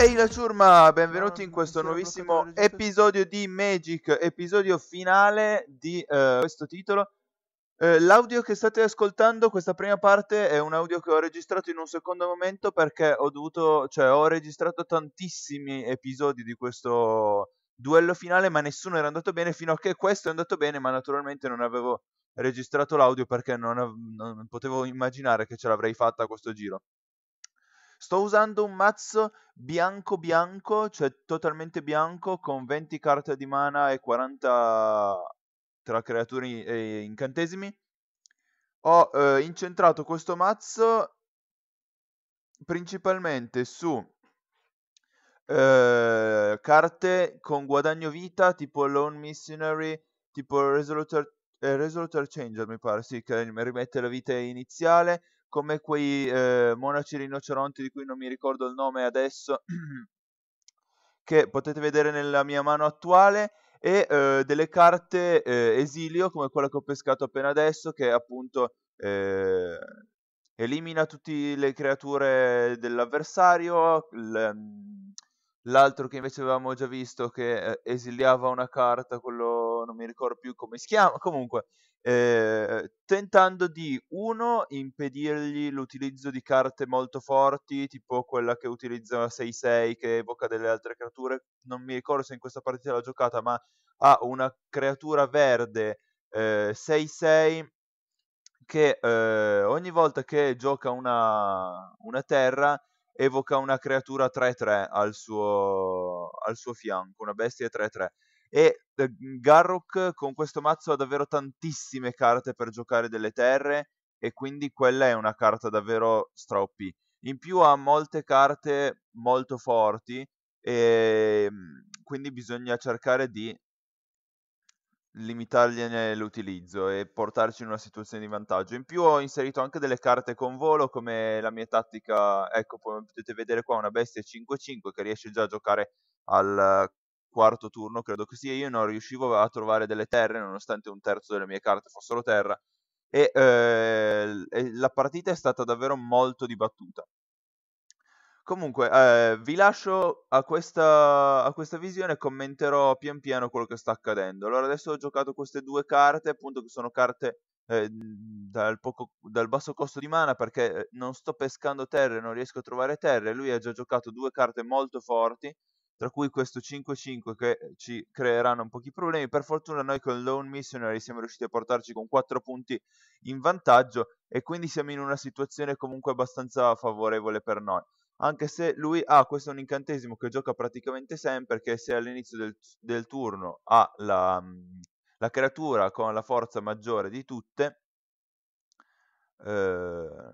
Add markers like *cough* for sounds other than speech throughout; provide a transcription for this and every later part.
Ehi la ciurma, benvenuti in questo nuovissimo episodio di Magic, episodio finale di uh, questo titolo. Uh, l'audio che state ascoltando, questa prima parte, è un audio che ho registrato in un secondo momento perché ho dovuto, cioè ho registrato tantissimi episodi di questo duello finale, ma nessuno era andato bene fino a che questo è andato bene, ma naturalmente non avevo registrato l'audio perché non, non potevo immaginare che ce l'avrei fatta a questo giro. Sto usando un mazzo bianco bianco, cioè totalmente bianco, con 20 carte di mana e 40 tra creature e incantesimi. Ho eh, incentrato questo mazzo principalmente su eh, carte con guadagno vita, tipo Lone Missionary, tipo Resolutor, eh, Resolutor Changer mi pare, sì, che rimette la vita iniziale, come quei eh, monaci rinoceronti di cui non mi ricordo il nome adesso, *clears throat* che potete vedere nella mia mano attuale, e eh, delle carte eh, esilio, come quella che ho pescato appena adesso, che appunto eh, elimina tutte le creature dell'avversario, mm, l'altro che invece avevamo già visto che eh, esiliava una carta, quello non mi ricordo più come si chiama, comunque eh, tentando di, uno, impedirgli l'utilizzo di carte molto forti, tipo quella che utilizza 6-6 che evoca delle altre creature, non mi ricordo se in questa partita l'ha giocata, ma ha una creatura verde eh, 6-6 che eh, ogni volta che gioca una, una terra evoca una creatura 3-3 al suo, al suo fianco, una bestia 3-3 e eh, mhmm, Garruk con questo mazzo ha davvero tantissime carte per giocare delle terre e quindi quella è una carta davvero stra OP. In più ha molte carte molto forti e ehm, quindi bisogna cercare di limitargliene l'utilizzo e portarci in una situazione di vantaggio. In più ho inserito anche delle carte con volo come la mia tattica, ecco come potete vedere qua una bestia 5-5 che riesce già a giocare al quarto turno, credo che sia, io non riuscivo a trovare delle terre, nonostante un terzo delle mie carte fossero terra, e eh, la partita è stata davvero molto dibattuta. Comunque, eh, vi lascio a questa, a questa visione e commenterò pian piano quello che sta accadendo. Allora, adesso ho giocato queste due carte, appunto, che sono carte eh, dal, poco, dal, basso costo di mana, perché eh, non sto pescando terre, non riesco a trovare terre. Lui ha già giocato due carte molto forti, tra cui questo 5-5 che eh, ci creeranno un pochi problemi. Per fortuna noi con Lone Missionary siamo riusciti a portarci con 4 punti in vantaggio e quindi siamo in una situazione comunque abbastanza favorevole per noi. Anche se lui ha, ah, questo è un incantesimo che gioca praticamente sempre, che se all'inizio del, del, turno ha la, mm, la creatura con la forza maggiore di tutte, eh,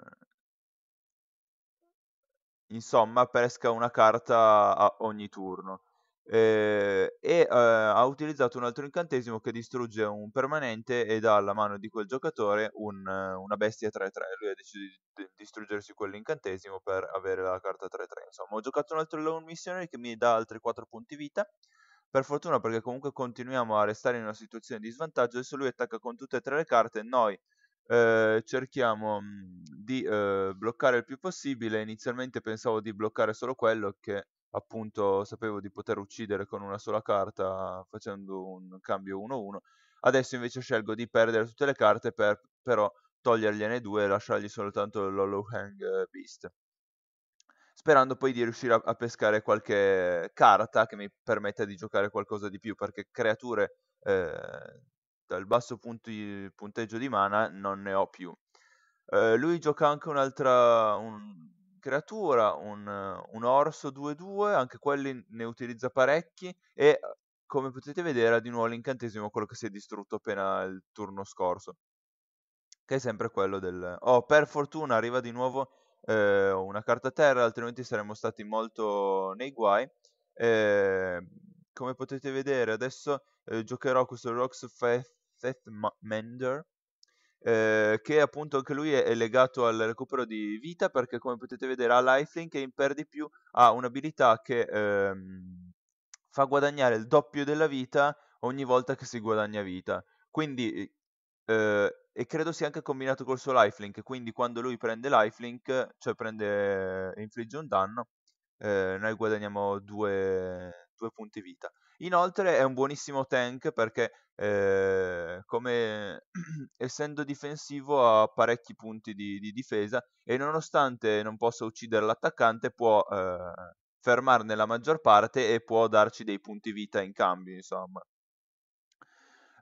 insomma pesca una carta a ogni turno. Eh, e eh, ha utilizzato un altro incantesimo che distrugge un permanente e dà alla mano di quel giocatore un, una bestia 3-3. Lui ha deciso di distruggersi quell'incantesimo per avere la carta 3-3. Insomma, ho giocato un altro loan missionary che mi dà altri 4 punti vita. Per fortuna, perché comunque continuiamo a restare in una situazione di svantaggio. Adesso lui attacca con tutte e tre le carte. Noi Ehm, cerchiamo mhmm, di eh, bloccare il più possibile. Inizialmente pensavo di bloccare solo quello che appunto sapevo di poter uccidere con una sola carta facendo un cambio 1-1. Adesso invece scelgo di perdere tutte le carte per però togliergliene due e lasciargli soltanto l'Hollow Hang Beast. Sperando poi di riuscire a, a pescare qualche carta che mi permetta di giocare qualcosa di più, perché creature eh, rispetto al basso punti, punteggio di mana non ne ho più. Eh, lui gioca anche un'altra un, creatura, un, un orso 2-2, anche quelli ne utilizza parecchi e come potete vedere ha di nuovo l'incantesimo quello che si è distrutto appena il turno scorso, che è sempre quello del... Oh, per fortuna arriva di nuovo eh, una carta terra, altrimenti saremmo stati molto nei guai. Eh, come potete vedere adesso eh, giocherò questo Rocks Seth Mender, eh, che appunto anche lui è, legato al recupero di vita perché come potete vedere ha lifelink e in per di più ha un'abilità che ehm, fa guadagnare il doppio della vita ogni volta che si guadagna vita. Quindi, eh, e credo sia anche combinato col suo lifelink, quindi quando lui prende lifelink, cioè prende, infligge un danno, eh, noi guadagniamo due, due punti vita. Inoltre è un buonissimo tank perché eh, come, *clears throat* essendo difensivo ha parecchi punti di, di, difesa e nonostante non possa uccidere l'attaccante può eh, fermarne la maggior parte e può darci dei punti vita in cambio, insomma.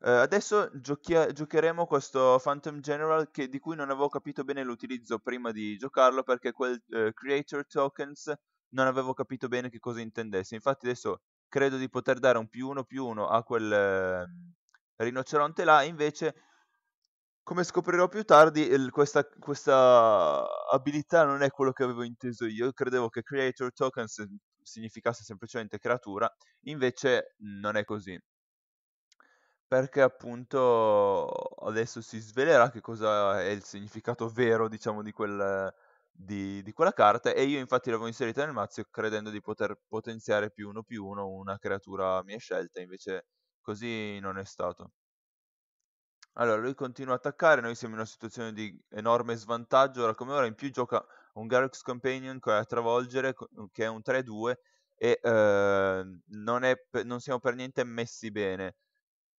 Eh, adesso giochi- giocheremo questo Phantom General che, di cui non avevo capito bene l'utilizzo prima di giocarlo perché quel ehm, Creator Tokens non avevo capito bene che cosa intendesse. Infatti adesso credo di poter dare un più uno più uno a quel eh, rinoceronte là, invece come scoprirò più tardi il, questa, questa, abilità non è quello che avevo inteso io, credevo che creator token significasse semplicemente creatura, invece non è così. Perché appunto adesso si svelerà che cosa è il significato vero, diciamo, di quel di, di, quella carta e io infatti l'avevo inserita nel mazzo credendo di poter potenziare più uno più uno una creatura mia scelta, invece così non è stato. Allora, lui continua a attaccare, noi siamo in una situazione di enorme svantaggio, ora come ora in più gioca un Garrix Companion che è a travolgere, uhm, che è un 3-2 e eh, non, è, non siamo per niente messi bene.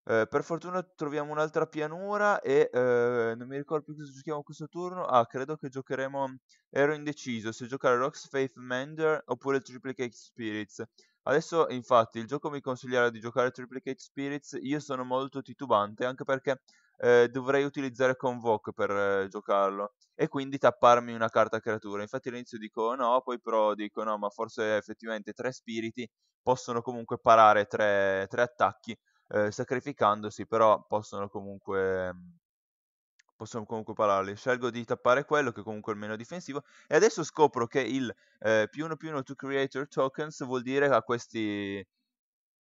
Eh, per fortuna troviamo un'altra pianura e eh, non mi ricordo più cosa giochiamo questo turno. Ah, credo che giocheremo... Ero indeciso se giocare Rocks Faith Mender oppure Triplicate Spirits. Adesso, infatti, il gioco mi consiglierà di giocare Triplicate Spirits. Io sono molto titubante, anche perché eh, dovrei utilizzare Convoke per ehm, giocarlo. E quindi tapparmi una carta creatura. Infatti all'inizio dico no, poi però dico no, ma forse effettivamente tre spiriti possono comunque parare tre, tre attacchi eh, sacrificandosi, però possono comunque mm, possono comunque pararli. Scelgo di tappare quello che comunque è il meno difensivo. E adesso scopro che il eh, più uno più uno to creator tokens vuol dire a questi,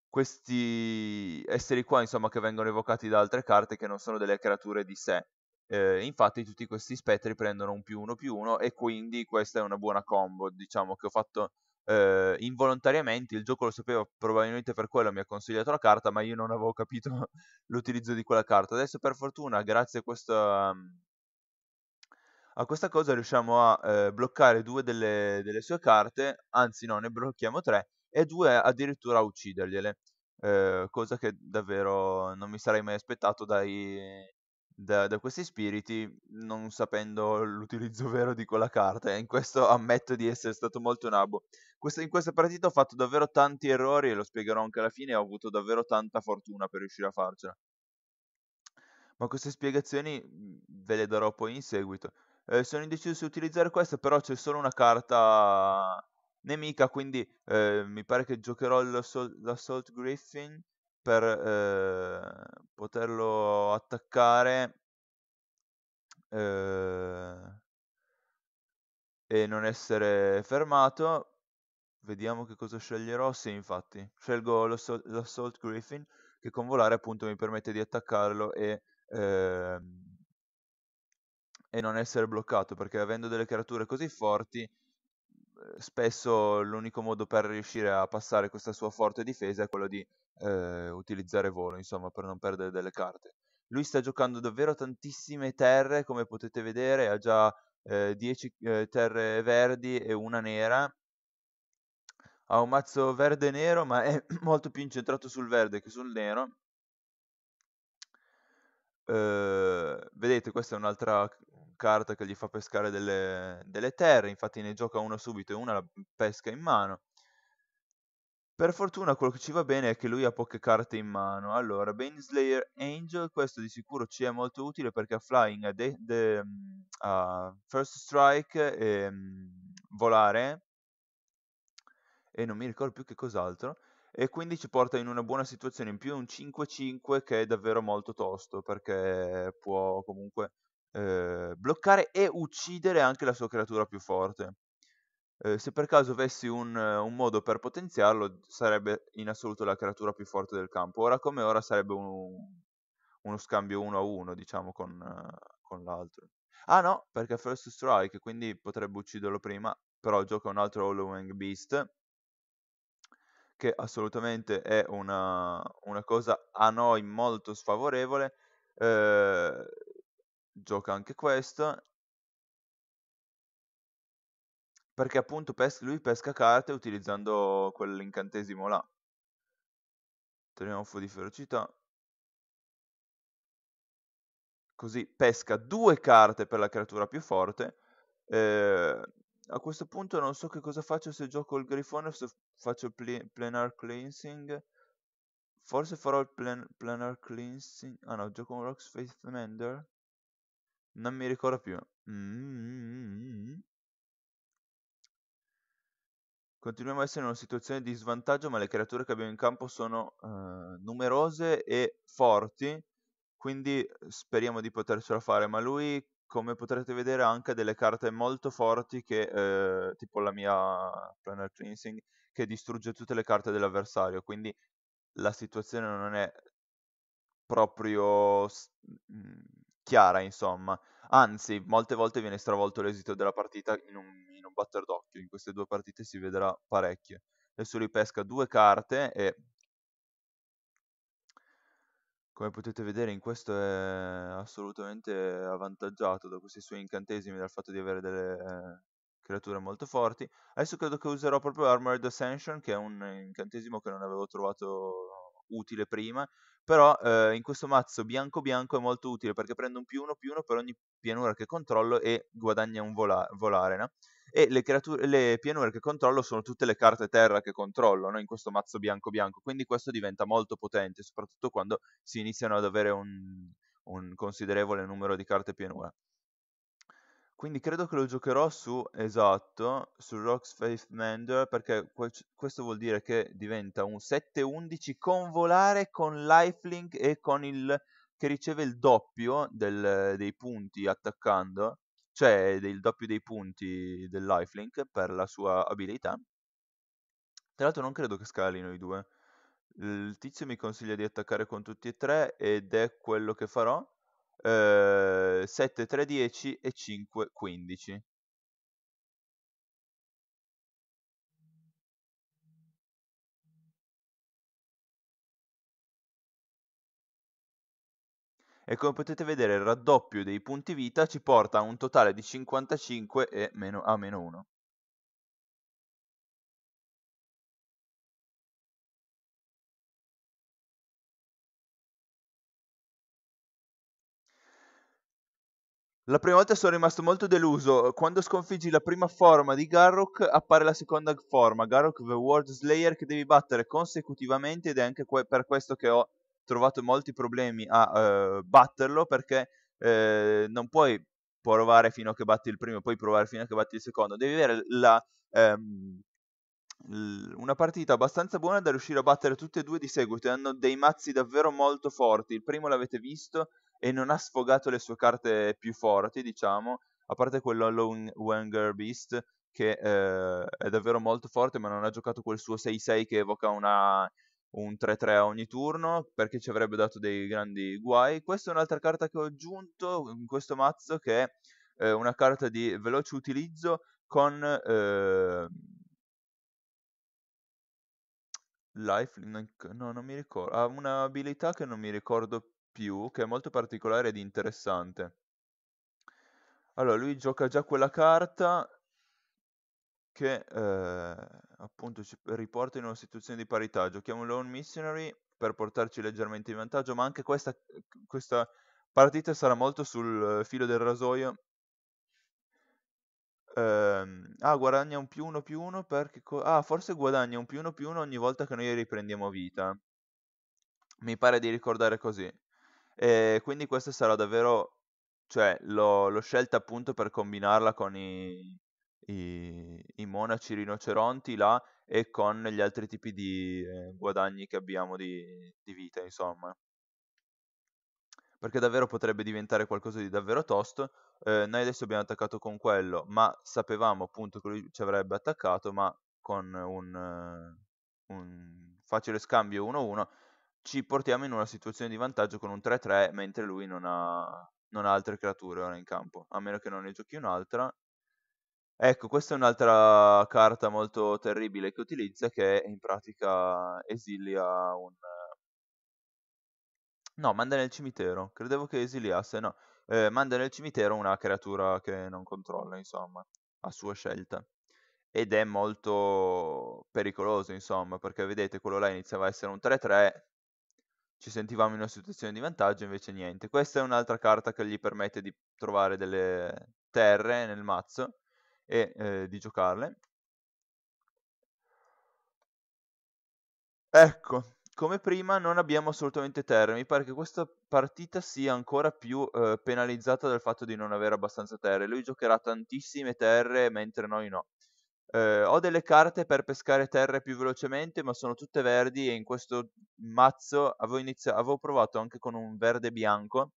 questi esseri qua, insomma, che vengono evocati da altre carte che non sono delle creature di sé. Eh, infatti tutti questi spettri prendono un più uno più uno e quindi questa è una buona combo. Diciamo che ho fatto eh, involontariamente il gioco lo sapeva probabilmente per quello mi ha consigliato la carta ma io non avevo capito *laughs* l'utilizzo di quella carta adesso per fortuna grazie a questa, mhmm, a questa cosa riusciamo a eh, bloccare due delle, delle, sue carte anzi no ne blocchiamo tre e due addirittura a uccidergliele eh, cosa che davvero non mi sarei mai aspettato dai, da, da, questi spiriti non sapendo l'utilizzo *laughs* vero di quella carta e in questo ammetto di essere stato molto nabo. Questa, in questa partita ho fatto davvero tanti errori e lo spiegherò anche alla fine, ho avuto davvero tanta fortuna per riuscire a farcela. Ma queste spiegazioni mhmm, ve le darò poi in seguito. Eh, sono indeciso se utilizzare questa, però c'è solo una carta nemica, quindi eh, mi pare che giocherò l'assault, l'assault Griffin per eh, poterlo attaccare eh, e non essere fermato. Vediamo che cosa sceglierò. Sì, infatti, scelgo l'assault, Griffin che con volare appunto mi permette di attaccarlo e, eh, e non essere bloccato perché avendo delle creature così forti spesso l'unico modo per riuscire a passare questa sua forte difesa è quello di eh, utilizzare volo, insomma, per non perdere delle carte. Lui sta giocando davvero tantissime terre, come potete vedere, ha già 10 eh, eh, terre verdi e una nera. Ha un mazzo verde e nero, ma è *clears throat* molto più incentrato sul verde che sul nero. Uh, vedete, questa è un'altra carta che gli fa pescare delle, delle terre, infatti ne gioca una subito e una la pesca in mano. Per fortuna quello che ci va bene è che lui ha poche carte in mano. Allora, Baneslayer Angel, questo di sicuro ci è molto utile perché ha flying, a, de- de- mm, a first strike e um, volare. E non mi ricordo più che cos'altro. E quindi ci porta in una buona situazione. In più un 5-5 che è davvero molto tosto perché può comunque eh, bloccare e uccidere anche la sua creatura più forte. Eh, se per caso avessi un, un, modo per potenziarlo, sarebbe in assoluto la creatura più forte del campo. Ora come ora sarebbe un, uno scambio uno a uno, diciamo, con, con l'altro. Ah no, perché è First Strike, quindi potrebbe ucciderlo prima, però gioca un altro Hollowing Beast, che assolutamente è una, una cosa a noi molto sfavorevole. Eh, gioca anche questo perché appunto pes- lui pesca carte utilizzando quell'incantesimo là trionfo di ferocità così pesca due carte per la creatura più forte eh, a questo punto non so che cosa faccio se gioco il grifone o se faccio il planar cleansing forse farò il plan planar cleansing ah no gioco un rocks faith mender non mi ricordo più. Mm -hmm. Continuiamo a essere in una situazione di svantaggio, ma le creature che abbiamo in campo sono eh, numerose e forti, quindi speriamo di potercela fare. Ma lui, come potrete vedere, ha anche delle carte molto forti, che, eh, tipo la mia Planner Cleansing, che distrugge tutte le carte dell'avversario, quindi la situazione non è proprio... Mh, mm, chiara, insomma. Anzi, molte volte viene stravolto l'esito della partita in un, in un batter d'occhio. In queste due partite si vedrà parecchio. Adesso ripesca due carte e... Come potete vedere in questo è assolutamente avvantaggiato da questi suoi incantesimi, dal fatto di avere delle eh, creature molto forti. Adesso credo che userò proprio Armored Ascension, che è un incantesimo che non avevo trovato utile prima però eh, in questo mazzo bianco bianco è molto utile perché prendo un più uno più uno per ogni pianura che controllo e guadagna un vola- volare, no? E le, creature, le pianure che controllo sono tutte le carte terra che controllo no? in questo mazzo bianco bianco, quindi questo diventa molto potente, soprattutto quando si iniziano ad avere un, un considerevole numero di carte pianura. Quindi credo che lo giocherò su, esatto, su Rocks Faith Mender, perché questo vuol dire che diventa un 7-11 con volare, con lifelink e con il... che riceve il doppio del, dei punti attaccando, cioè il doppio dei punti del lifelink per la sua abilità. Tra l'altro non credo che scalino i due. Il tizio mi consiglia di attaccare con tutti e tre ed è quello che farò eh, 7 3 e 5 15. e come potete vedere il raddoppio dei punti vita ci porta a un totale di 55 e meno, a meno 1. La prima volta sono rimasto molto deluso. Quando sconfiggi la prima forma di Garrok, appare la seconda forma, Garrok the World Slayer, che devi battere consecutivamente ed è anche que- per questo che ho trovato molti problemi a uh, batterlo, perché uh, non puoi provare fino a che batti il primo e poi provare fino a che batti il secondo. Devi avere la, um, l- una partita abbastanza buona da riuscire a battere tutte e due di seguito. E hanno dei mazzi davvero molto forti. Il primo l'avete visto, e non ha sfogato le sue carte più forti, diciamo, a parte quello Wenger Beast che eh, è davvero molto forte, ma non ha giocato quel suo 6-6 che evoca una, un 3-3 a ogni turno perché ci avrebbe dato dei grandi guai. Questa è un'altra carta che ho aggiunto in questo mazzo che è eh, una carta di veloce utilizzo con eh... life no, non mi ricordo, ha un'abilità che non mi ricordo più che è molto particolare ed interessante. Allora, lui gioca già quella carta che eh, appunto ci riporta in una situazione di parità. Giochiamo un lone missionary per portarci leggermente in vantaggio, ma anche questa, questa partita sarà molto sul eh, filo del rasoio. Ehm, ah, guadagna un più uno più uno perché... ah, forse guadagna un più uno più uno ogni volta che noi riprendiamo vita. Mi pare di ricordare così. E quindi questa sarà davvero, cioè l'ho, l'ho scelta appunto per combinarla con i, i, i monaci rinoceronti là e con gli altri tipi di eh, guadagni che abbiamo di, di vita, insomma. Perché davvero potrebbe diventare qualcosa di davvero tosto. Eh, noi adesso abbiamo attaccato con quello, ma sapevamo appunto che lui ci avrebbe attaccato, ma con un, eh, un facile scambio 1-1 ci portiamo in una situazione di vantaggio con un 3-3 mentre lui non ha, non ha altre creature ora in campo, a meno che non ne giochi un'altra. Ecco, questa è un'altra carta molto terribile che utilizza che in pratica esilia un... No, manda nel cimitero, credevo che esiliasse, no. Eh, manda nel cimitero una creatura che non controlla, insomma, a sua scelta ed è molto pericoloso, insomma, perché vedete quello là iniziava a essere un 3-3, ci sentivamo in una situazione di vantaggio, invece niente. Questa è un'altra carta che gli permette di trovare delle terre nel mazzo e eh, di giocarle. Ecco, come prima non abbiamo assolutamente terre, mi pare che questa partita sia ancora più eh, penalizzata dal fatto di non avere abbastanza terre. Lui giocherà tantissime terre mentre noi no. Eh, ho delle carte per pescare terre più velocemente, ma sono tutte verdi e in questo mazzo avevo, iniziato, avevo provato anche con un verde bianco,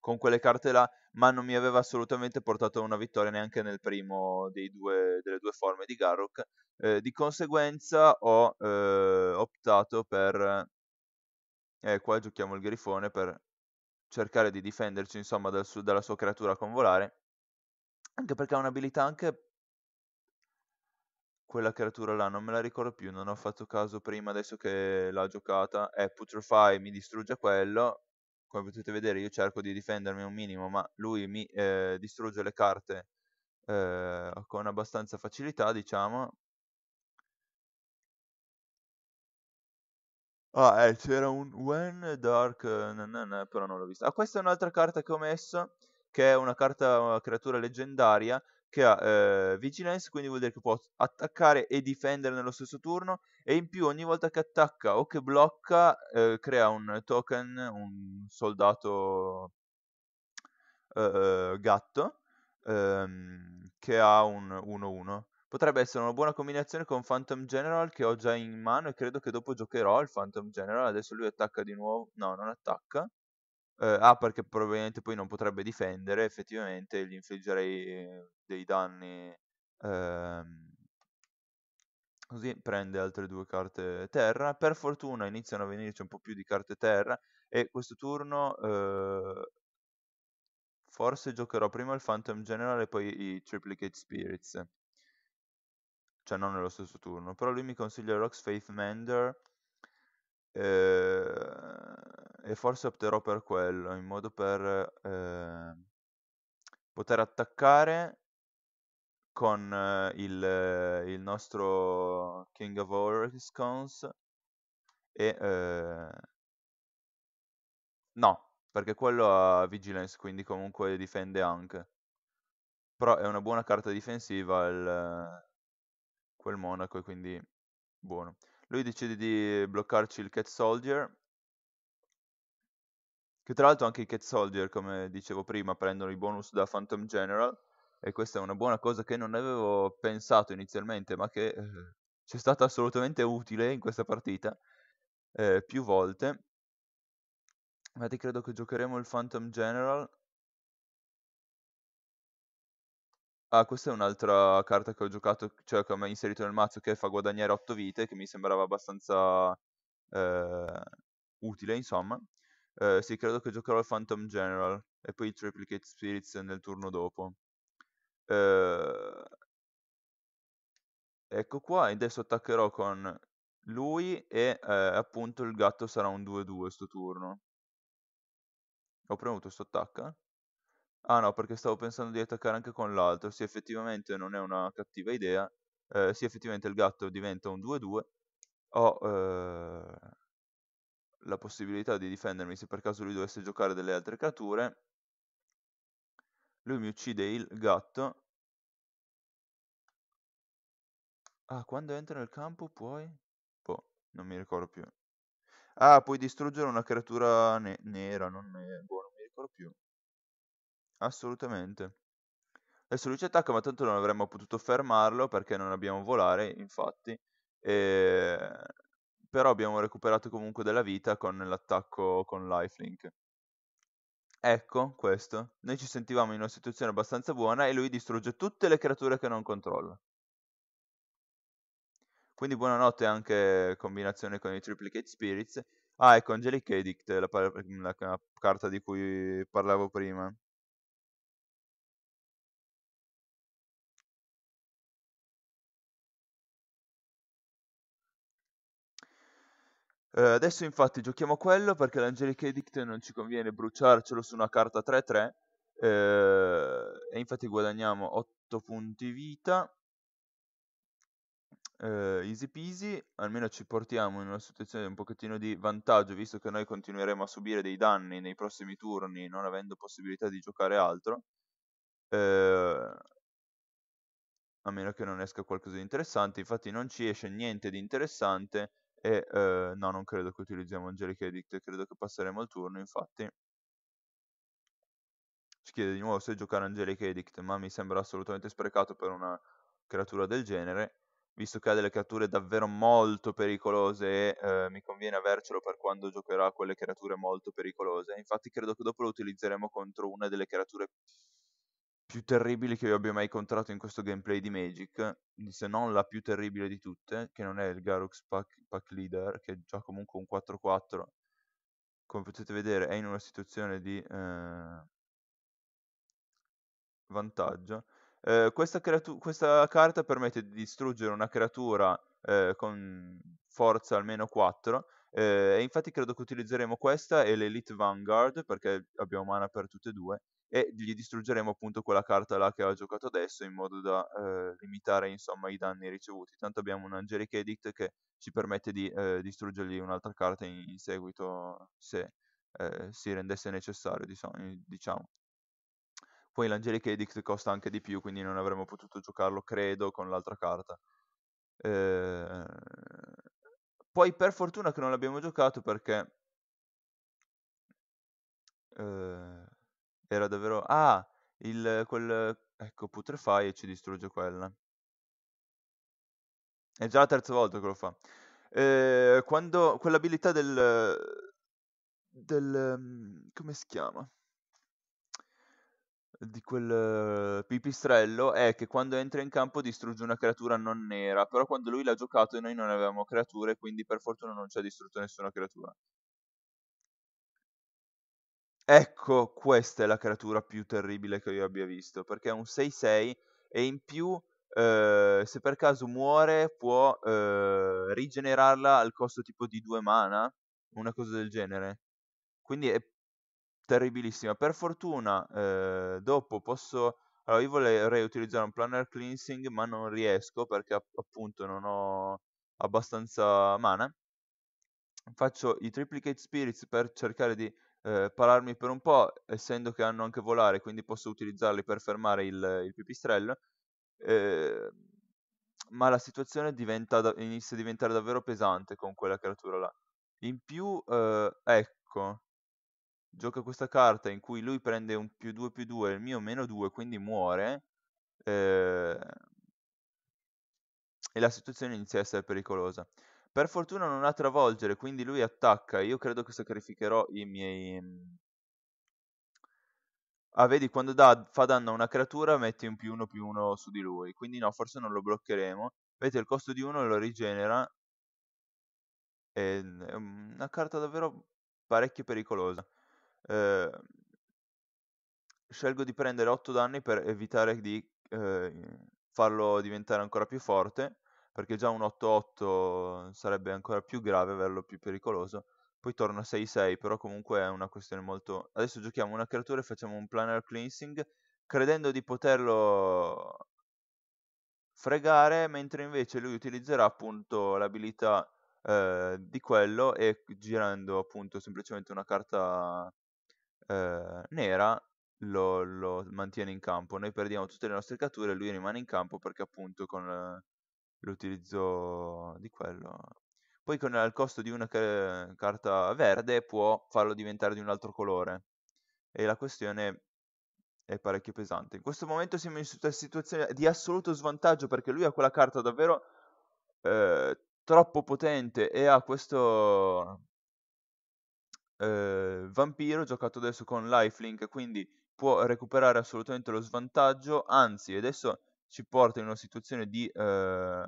con quelle carte là, ma non mi aveva assolutamente portato a una vittoria neanche nel primo due, delle due forme di Garrock. Eh, di conseguenza ho eh, optato per... Eh, eh, qua giochiamo il grifone per cercare di difenderci, insomma, dal su- dalla sua creatura con volare. Anche perché ha un'abilità anche quella creatura là, non me la ricordo più, non ho fatto caso prima adesso che l'ha giocata, è Putrefy, mi distrugge quello, come potete vedere io cerco di difendermi un minimo, ma lui mi eh, distrugge le carte eh, con abbastanza facilità, diciamo. Ah, eh, c'era un When Dark, no, no, no, però non l'ho vista. Ah, questa è un'altra carta che ho messo, che è una carta una eh, creatura leggendaria, che ha eh, vigilance, quindi vuol dire che può attaccare e difendere nello stesso turno e in più ogni volta che attacca o che blocca eh, crea un token, un soldato eh, eh gatto ehm, che ha un 1-1. Potrebbe essere una buona combinazione con Phantom General che ho già in mano e credo che dopo giocherò il Phantom General. Adesso lui attacca di nuovo. No, non attacca eh, A ah, perché probabilmente poi non potrebbe difendere, effettivamente gli infliggerei dei danni. Ehm, così prende altre due carte terra. Per fortuna iniziano a venirci un po' più di carte terra e questo turno eh, forse giocherò prima il Phantom General e poi i Triplicate Spirits. Cioè non nello stesso turno, però lui mi consiglia Rock's Faith Mender. Eh, e forse opterò per quello, in modo per eh, poter attaccare con eh, il, il, nostro King of Orcsons e... Eh, no, perché quello ha Vigilance, quindi comunque difende anche. Però è una buona carta difensiva il, quel monaco e quindi buono. Lui decide di bloccarci il Cat Soldier che tra l'altro anche i Cat Soldier, come dicevo prima, prendono i bonus da Phantom General. E questa è una buona cosa che non avevo pensato inizialmente, ma che eh, ci è stata assolutamente utile in questa partita eh, più volte. Infatti credo che giocheremo il Phantom General. Ah, questa è un'altra carta che ho giocato, cioè che ho inserito nel mazzo, che fa guadagnare 8 vite, che mi sembrava abbastanza eh, utile, insomma. Eh, sì, credo che giocherò il Phantom General e poi il Triplicate Spirits nel turno dopo. Eh, ecco qua, adesso attaccherò con lui e eh, appunto il gatto sarà un 2-2 sto turno. Ho premuto sto attacca? Ah no, perché stavo pensando di attaccare anche con l'altro. Sì, effettivamente non è una cattiva idea. Eh, sì, effettivamente il gatto diventa un 2-2. Ho... Eh la possibilità di difendermi se per caso lui dovesse giocare delle altre creature. Lui mi uccide il gatto. Ah, quando entra nel campo puoi... Boh, non mi ricordo più. Ah, puoi distruggere una creatura ne nera, non nera. Boh, non mi ricordo più. Assolutamente. Adesso lui ci attacca, ma tanto non avremmo potuto fermarlo perché non abbiamo volare, infatti. E però abbiamo recuperato comunque della vita con l'attacco con Lifelink. Ecco questo, noi ci sentivamo in una situazione abbastanza buona e lui distrugge tutte le creature che non controlla. Quindi buonanotte anche in combinazione con i Triplicate Spirits. Ah, ecco Angelic Edict, la, la, la carta di cui parlavo prima. Uh, adesso infatti giochiamo quello perché l'Angelic Edict non ci conviene bruciarcelo su una carta 3-3 uh, ehm, e infatti guadagniamo 8 punti vita Uh, easy peasy, almeno ci portiamo in una situazione di un pochettino di vantaggio, visto che noi continueremo a subire dei danni nei prossimi turni, non avendo possibilità di giocare altro. Uh, a meno che non esca qualcosa di interessante, infatti non ci esce niente di interessante, e eh, no, non credo che utilizziamo Angelic Edict, credo che passeremo il turno, infatti. Ci chiede di nuovo se giocare Angelic Edict, ma mi sembra assolutamente sprecato per una creatura del genere, visto che ha delle creature davvero molto pericolose e eh, mi conviene avercelo per quando giocherà quelle creature molto pericolose. Infatti credo che dopo lo utilizzeremo contro una delle creature più più terribili che io abbia mai incontrato in questo gameplay di Magic, se non la più terribile di tutte, che non è il Garux Pack, Pack Leader, che è già comunque un 4-4, come potete vedere è in una situazione di eh, vantaggio. Eh, questa, creatu- questa, carta permette di distruggere una creatura eh, con forza almeno 4 eh, e infatti credo che utilizzeremo questa e l'Elite Vanguard perché abbiamo mana per tutte e due e gli distruggeremo appunto quella carta là che ha giocato adesso in modo da eh, limitare insomma i danni ricevuti. Tanto abbiamo un Angelic Edict che ci permette di eh, distruggergli un'altra carta in, in seguito se eh, si rendesse necessario, diciamo. Poi l'Angelic Edict costa anche di più, quindi non avremmo potuto giocarlo, credo, con l'altra carta. Eh... Poi per fortuna che non l'abbiamo giocato perché... Eh era davvero... Ah! Il... quel... Ecco, putrefy e ci distrugge quella. È già la terza volta che lo fa. Eh, quando... Quell'abilità del... Del... Mhmm, come si chiama? di quel pipistrello è che quando entra in campo distrugge una creatura non nera, però quando lui l'ha giocato e noi non avevamo creature, quindi per fortuna non ci ha distrutto nessuna creatura. Ecco, questa è la creatura più terribile che io abbia visto, perché è un 6-6 e in più, eh, se per caso muore, può eh, rigenerarla al costo tipo di 2 mana, una cosa del genere. Quindi è terribilissima. Per fortuna, eh, dopo posso... Allora, io vorrei utilizzare un planner cleansing, ma non riesco perché appunto non ho abbastanza mana. Faccio i triplicate spirits per cercare di eh, pararmi per un po', essendo che hanno anche volare, quindi posso utilizzarli per fermare il, il pipistrello. Eh, ma la situazione da- inizia a diventare davvero pesante con quella creatura là. In più, eh, ecco, gioca questa carta in cui lui prende un più 2 più 2 e il mio meno 2, quindi muore. Eh, e la situazione inizia a essere pericolosa. Per fortuna non ha travolgere, quindi lui attacca. Io credo che sacrificherò i miei... Mm, ah, vedi, quando da, fa danno a una creatura metti un più uno più uno su di lui. Quindi no, forse non lo bloccheremo. Vedete, il costo di uno lo rigenera. Mm, è una carta davvero parecchio pericolosa. Eh, scelgo di prendere 8 danni per evitare di eh, farlo diventare ancora più forte perché già un 8-8 sarebbe ancora più grave averlo più pericoloso. Poi torna 6-6, però comunque è una questione molto... Adesso giochiamo una creatura e facciamo un planar cleansing, credendo di poterlo fregare, mentre invece lui utilizzerà appunto l'abilità eh, di quello e girando appunto semplicemente una carta eh, nera lo, lo, mantiene in campo. Noi perdiamo tutte le nostre creature e lui rimane in campo perché appunto con... Eh, l'utilizzo di quello. Poi con il costo di una carta verde può farlo diventare di un altro colore. E la questione è parecchio pesante. In questo momento siamo in una situazione di assoluto svantaggio perché lui ha quella carta davvero eh, troppo potente e ha questo eh, vampiro giocato adesso con lifelink, quindi può recuperare assolutamente lo svantaggio, anzi adesso ci porta in una situazione di eh,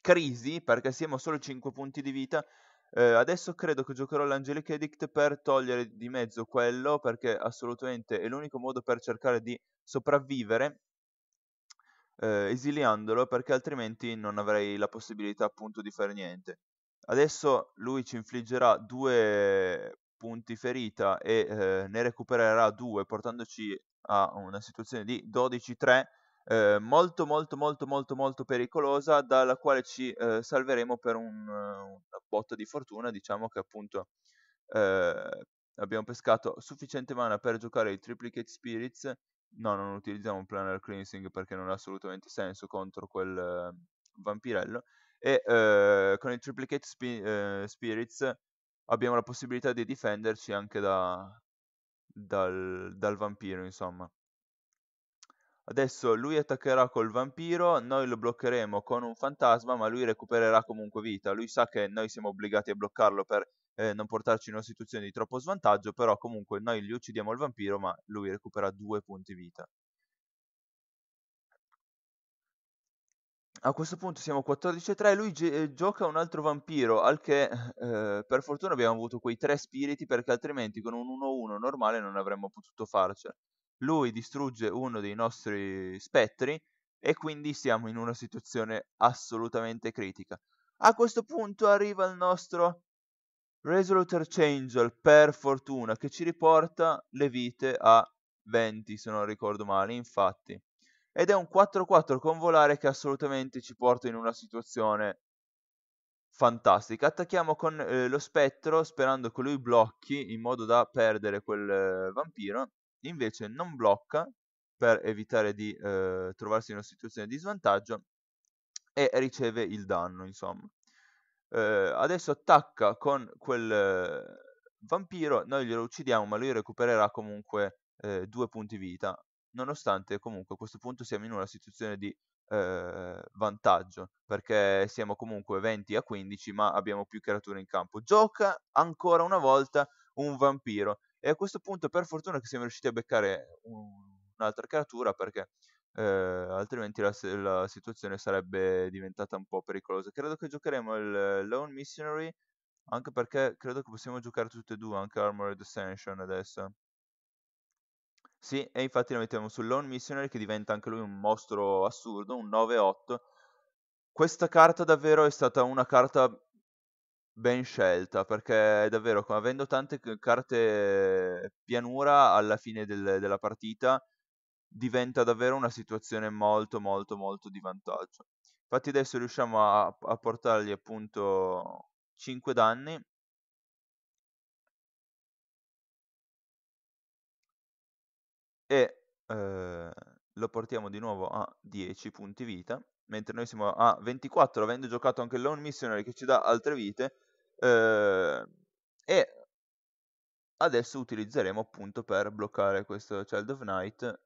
crisi perché siamo solo 5 punti di vita. Eh, adesso credo che giocherò l'Angelic Edict per togliere di mezzo quello perché assolutamente è l'unico modo per cercare di sopravvivere eh, esiliandolo perché altrimenti non avrei la possibilità appunto di fare niente. Adesso lui ci infliggerà due punti ferita e eh, ne recupererà due portandoci a una situazione di 12-3 eh, molto molto molto molto molto pericolosa dalla quale ci eh, salveremo per un, un botto di fortuna diciamo che appunto eh, abbiamo pescato sufficiente mana per giocare i triplicate spirits no non utilizziamo un planar cleansing perché non ha assolutamente senso contro quel eh, vampirello e eh, con i triplicate spi- eh, spirits abbiamo la possibilità di difenderci anche da, dal, dal vampiro insomma Adesso lui attaccherà col vampiro, noi lo bloccheremo con un fantasma, ma lui recupererà comunque vita. Lui sa che noi siamo obbligati a bloccarlo per eh, non portarci in una situazione di troppo svantaggio, però comunque noi gli uccidiamo il vampiro, ma lui recupera due punti vita. A questo punto siamo 14-3, lui gi eh, gioca un altro vampiro, al che eh, per fortuna abbiamo avuto quei tre spiriti, perché altrimenti con un 1-1 normale non avremmo potuto farcela lui distrugge uno dei nostri spettri e quindi siamo in una situazione assolutamente critica. A questo punto arriva il nostro Resolute Archangel, per fortuna, che ci riporta le vite a 20, se non ricordo male, infatti. Ed è un 4-4 con volare che assolutamente ci porta in una situazione fantastica. Attacchiamo con eh, lo spettro, sperando che lui blocchi, in modo da perdere quel eh, vampiro invece non blocca per evitare di eh, trovarsi in una situazione di svantaggio e riceve il danno, insomma. Eh, adesso attacca con quel eh, vampiro, noi glielo uccidiamo, ma lui recupererà comunque ehm, due punti vita, nonostante comunque a questo punto siamo in una situazione di ehm, vantaggio, perché siamo comunque 20 a 15, ma abbiamo più creature in campo. Gioca ancora una volta un vampiro e a questo punto, per fortuna che siamo riusciti a beccare un'altra creatura, perché eh, altrimenti la, la, situazione sarebbe diventata un po' pericolosa. Credo che giocheremo il Lone Missionary, anche perché credo che possiamo giocare tutte e due, anche Armored Ascension adesso. Sì, e infatti la mettiamo sul Lone Missionary, che diventa anche lui un mostro assurdo, un 9-8. Questa carta davvero è stata una carta ben scelta perché è davvero avendo tante carte pianura alla fine del, della partita diventa davvero una situazione molto molto molto di vantaggio infatti adesso riusciamo a, a portargli appunto 5 danni e eh, lo portiamo di nuovo a 10 punti vita mentre noi siamo a 24 avendo giocato anche il Lone Missionary che ci dà altre vite eh, e adesso utilizzeremo appunto per bloccare questo Child of Night.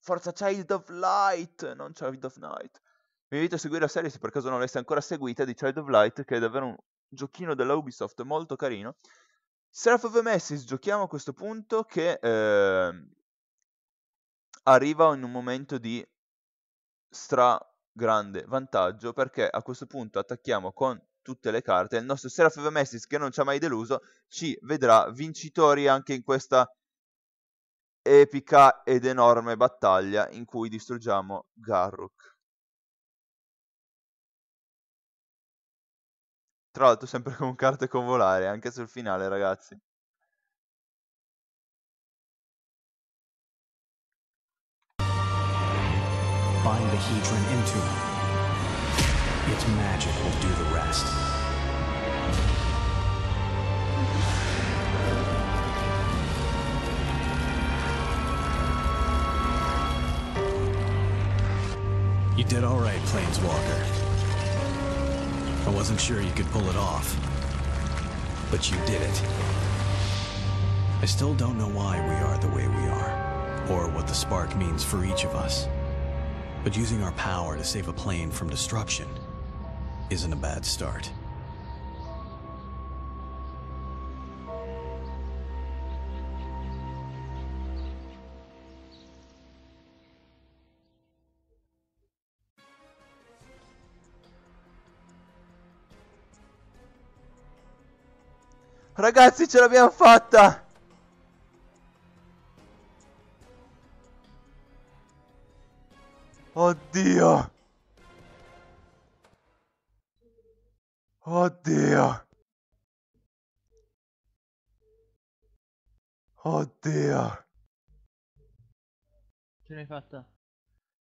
Forza Child of Light, non Child of Night. Vi invito a seguire la serie se per caso non l'aveste ancora seguita di Child of Light, che è davvero un giochino della Ubisoft molto carino. Seraph of Messis giochiamo a questo punto che eh, arriva in un momento di stra grande vantaggio perché a questo punto attacchiamo con tutte le carte. Il nostro Seraph of Messis, che non ci ha mai deluso, ci vedrà vincitori anche in questa epica ed enorme battaglia in cui distruggiamo Garruk. Tra l'altro sempre con carte con volare, anche sul finale ragazzi. Bind the Hedron into him. Its magic will do the rest. You did all right, Planeswalker. I wasn't sure you could pull it off. But you did it. I still don't know why we are the way we are, or what the spark means for each of us. But using our power to save a plane from destruction isn't a bad start. Ragazzi, ce l'abbiamo fatta! Oddio! Oh dear. Oh dear. Ce l'hai fatta?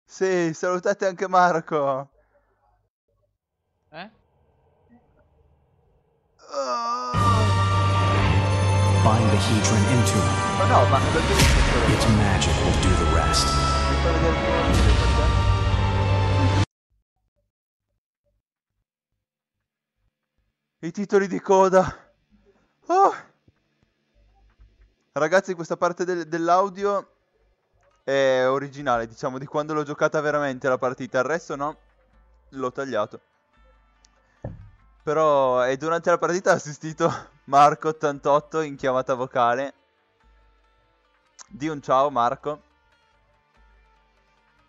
Sì, salutate anche Marco. Eh? Bind the Hedron into him. Oh no, Its magic will do the rest. i titoli di coda. Oh. Ragazzi, questa parte del, dell'audio è originale, diciamo, di quando l'ho giocata veramente la partita. Il resto no, l'ho tagliato. Però è durante la partita ha assistito Marco88 in chiamata vocale. Di un ciao Marco.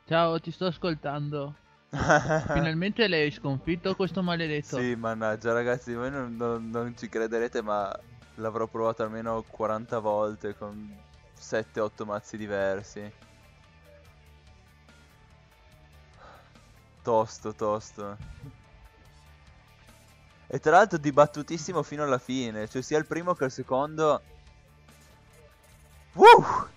Ciao, ti sto ascoltando. Finalmente l'hai sconfitto questo maledetto. Sì, mannaggia ragazzi, voi non, non, non ci crederete, ma l'avrò provato almeno 40 volte con 7-8 mazzi diversi. Tosto, tosto. E tra l'altro dibattutissimo fino alla fine, cioè sia il primo che il secondo. Woo!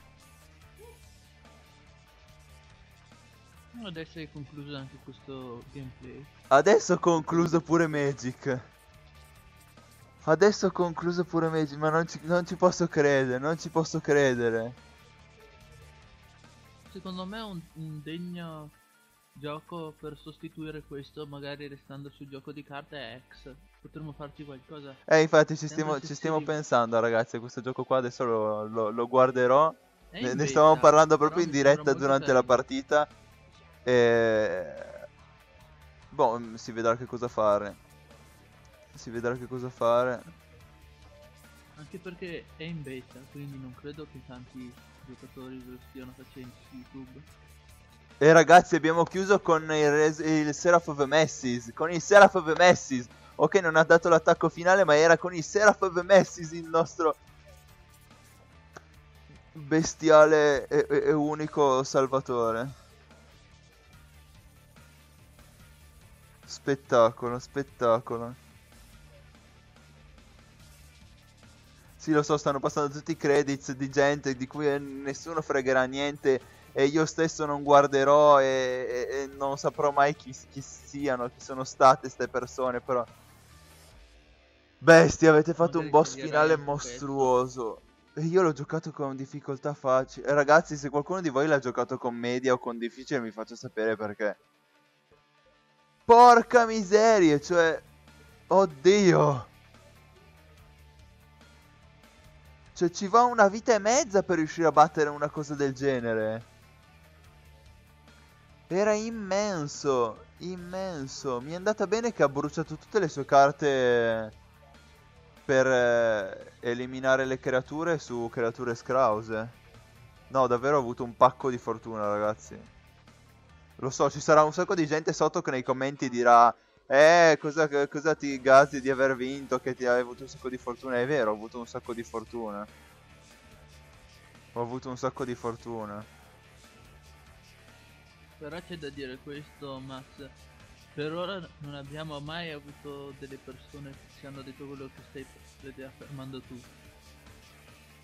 strano ad essere concluso anche questo gameplay. Adesso ho concluso pure Magic. Adesso ho concluso pure Magic, ma non ci, non ci posso credere, non ci posso credere. Secondo me è un, un degno gioco per sostituire questo, magari restando sul gioco di carte, è X. Potremmo farci qualcosa. Eh, infatti ci stiamo, ci stiamo pensando, ragazzi. Questo gioco qua adesso lo, lo, lo guarderò. Ne, ne, stavamo parlando proprio in diretta durante la partita. E... Boh, mm, si vedrà che cosa fare. Si vedrà che cosa fare. Anche perché è in beta, quindi non credo che tanti giocatori lo stiano facendo su YouTube. E ragazzi abbiamo chiuso con il, res- il Seraph of Messis, con il Seraph of Messis. Ok, non ha dato l'attacco finale, ma era con il Seraph of Messis il nostro bestiale e, e unico salvatore. Spettacolo, spettacolo. Sì, lo so, stanno passando tutti i credits di gente di cui nessuno fregherà niente e io stesso non guarderò e, e, e non saprò mai chi, chi siano, chi sono state queste persone, però... Bestia, avete fatto un boss finale mostruoso. E io l'ho giocato con difficoltà facile. Ragazzi, se qualcuno di voi l'ha giocato con media o con difficile mi faccia sapere perché... Porca miseria, cioè... Oddio. Cioè ci va una vita e mezza per riuscire a battere una cosa del genere. Era immenso, immenso. Mi è andata bene che ha bruciato tutte le sue carte per eh, eliminare le creature su creature scrause. No, davvero ho avuto un pacco di fortuna, ragazzi. Lo so, ci sarà un sacco di gente sotto che nei commenti dirà eh, cosa, cosa ti gasi di aver vinto, che ti hai avuto un sacco di fortuna. È vero, ho avuto un sacco di fortuna. Ho avuto un sacco di fortuna. Però c'è da dire questo, Max. Per ora non abbiamo mai avuto delle persone che ci hanno detto quello che stai affermando tu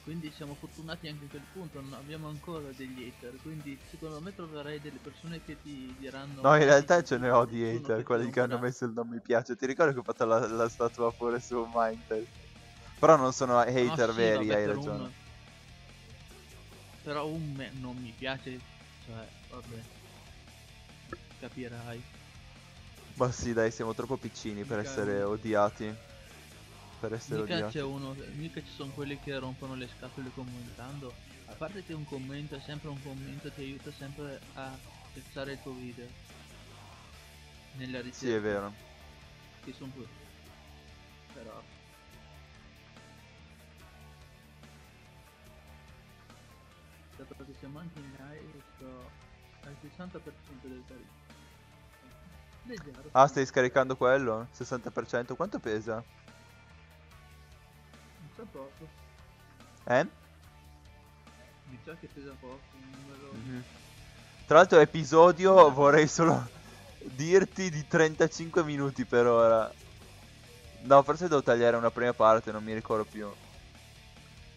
quindi siamo fortunati anche in quel punto, non abbiamo ancora degli hater, quindi secondo me troverai delle persone che ti diranno... No, in realtà ce ne ho di hater, quelli che hanno messo il non mi piace, ti ricordo che ho fatto la, la statua pure su Mindtest? Però non sono ah, hater no, sì, veri, vabbè, hai ragione. Un... Però un me... non mi piace, cioè, vabbè, capirai. Ma sì, dai, siamo troppo piccini per essere odiati per essere mica odiati. C'è uno, mica ci sono quelli che rompono le scatole commentando. A parte che un commento è sempre un commento ti aiuta sempre a piazzare il tuo video. Nella ricerca. Sì, è vero. Ci sono quelli. Però. Dato che siamo anche in live sto al 60% del tarifo. Ah, stai scaricando quello? 60%? Quanto pesa? pesa poco. Eh? Mi sa che pesa poco. Numero... Mm -hmm. Tra l'altro episodio vorrei solo *laughs* dirti di 35 minuti per ora. No, forse devo tagliare una prima parte, non mi ricordo più.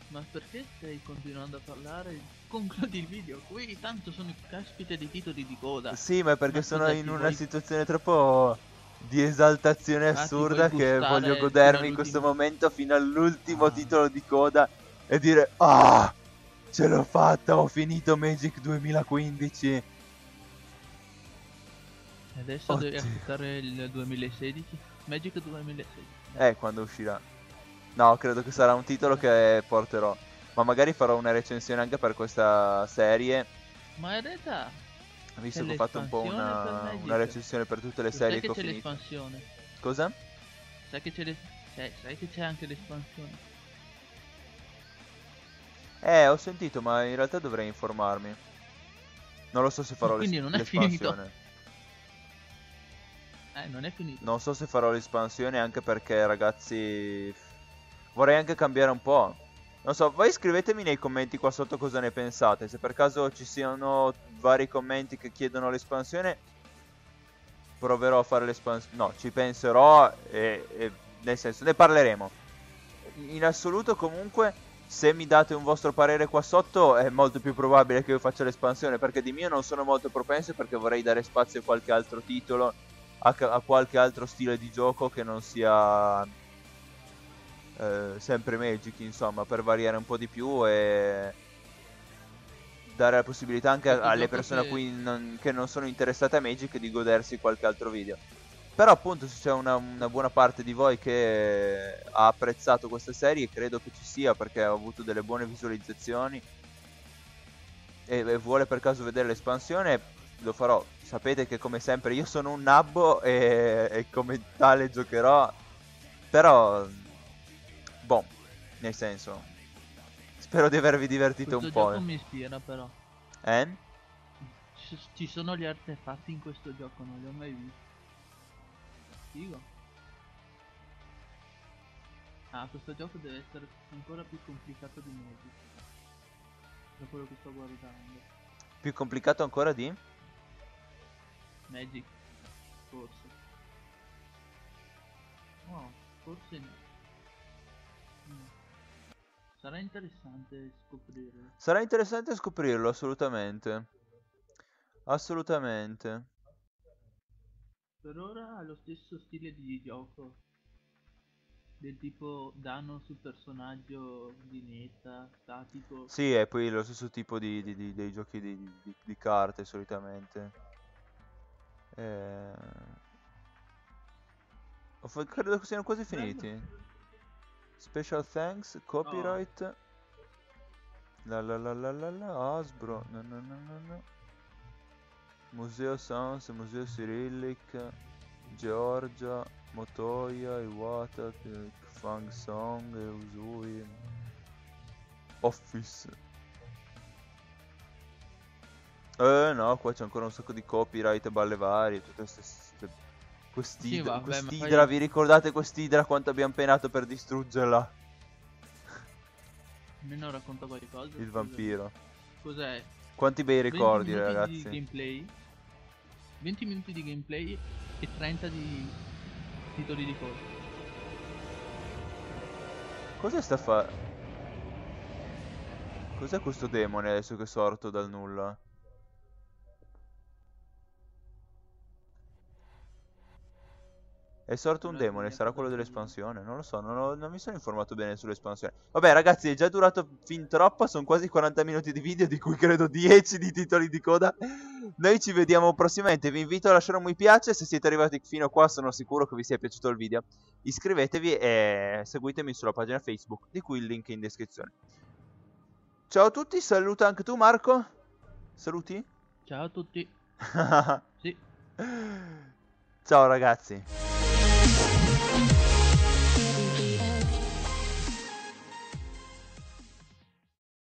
Ma perché stai continuando a parlare? Concludi *laughs* il video qui, tanto sono i caspite dei titoli di coda. Sì, ma perché ma sono in una vuoi... situazione troppo di esaltazione ah, assurda che voglio godermi in questo momento fino all'ultimo ah. titolo di coda e dire ah ce l'ho fatta ho finito Magic 2015 adesso Oddio. devi aspettare il 2016 Magic 2016 eh quando uscirà no credo che sarà un titolo che porterò ma magari farò una recensione anche per questa serie ma in realtà visto che ho fatto un po' una, una recensione per tutte le Lo serie che, che ho c'è l'espansione. Cosa? Sai che c'è, le... sai, sai che c'è anche l'espansione. Eh, ho sentito, ma in realtà dovrei informarmi. Non lo so se farò l'espansione. Quindi l'es- non è l'espansione. Finito. Eh, non è finito. Non so se farò l'espansione anche perché, ragazzi, vorrei anche cambiare un po'. Non so, voi scrivetemi nei commenti qua sotto cosa ne pensate. Se per caso ci siano vari commenti che chiedono l'espansione, proverò a fare l'espansione. No, ci penserò e, e, nel senso, ne parleremo. In assoluto, comunque, se mi date un vostro parere qua sotto, è molto più probabile che io faccia l'espansione. Perché di mio non sono molto propenso perché vorrei dare spazio a qualche altro titolo, a, a qualche altro stile di gioco che non sia eh, sempre Magic, insomma, per variare un po' di più e dare la possibilità anche a, alle persone che... Qui non, che non sono interessate a Magic di godersi qualche altro video. Però appunto se c'è una, una, buona parte di voi che ha apprezzato questa serie, credo che ci sia perché ha avuto delle buone visualizzazioni e, e vuole per caso vedere l'espansione, lo farò. Sapete che come sempre io sono un nabbo e, e come tale giocherò, però boh, nel senso, spero di avervi divertito questo un po'. Questo gioco eh. mi ispira però. Eh? Ci, ci sono gli artefatti in questo gioco, non li ho mai visti. Figo. Ah, questo gioco deve essere ancora più complicato di Magic. Da quello che sto guardando. Più complicato ancora di? Magic. Forse. No, forse no. Sarà interessante scoprirlo. Sarà interessante scoprirlo, assolutamente. Assolutamente. Per ora ha lo stesso stile di gioco. Del tipo danno sul personaggio di netta, statico. Sì, è poi lo stesso tipo di, di, di dei giochi di, di di carte solitamente. Eh... Credo che siano quasi finiti. Special thanks, copyright. La la la la la la Hasbro. No, no, no, no, no. Museo Sans, Museo Cyrillic, Georgia, Motoya, Iwata, Fang Song, Usui, Office. Eh no, qua c'è ancora un sacco di copyright, balle varie, tutte queste Quest'idra, sì, vabbè, quest'idra poi... vi ricordate quest'idra quanto abbiamo penato per distruggerla? Almeno racconta qualcosa. Il vampiro. Cos'è? Quanti bei ricordi, 20 ragazzi. 20 minuti di gameplay. 20 minuti di gameplay e 30 di titoli di corso. Cos'è sta fa... Cos'è questo demone adesso che è sorto dal nulla? È sorto un demone, sarà quello dell'espansione. Non lo so, non, ho, non mi sono informato bene sull'espansione. Vabbè, ragazzi, è già durato fin troppo. Sono quasi 40 minuti di video, di cui credo 10 di titoli di coda. Noi ci vediamo prossimamente. Vi invito a lasciare un mi piace. Se siete arrivati fino a qua, sono sicuro che vi sia piaciuto il video. Iscrivetevi e seguitemi sulla pagina Facebook, di cui il link è in descrizione. Ciao a tutti, saluta anche tu, Marco. Saluti. Ciao a tutti. *laughs* sì. Ciao ragazzi.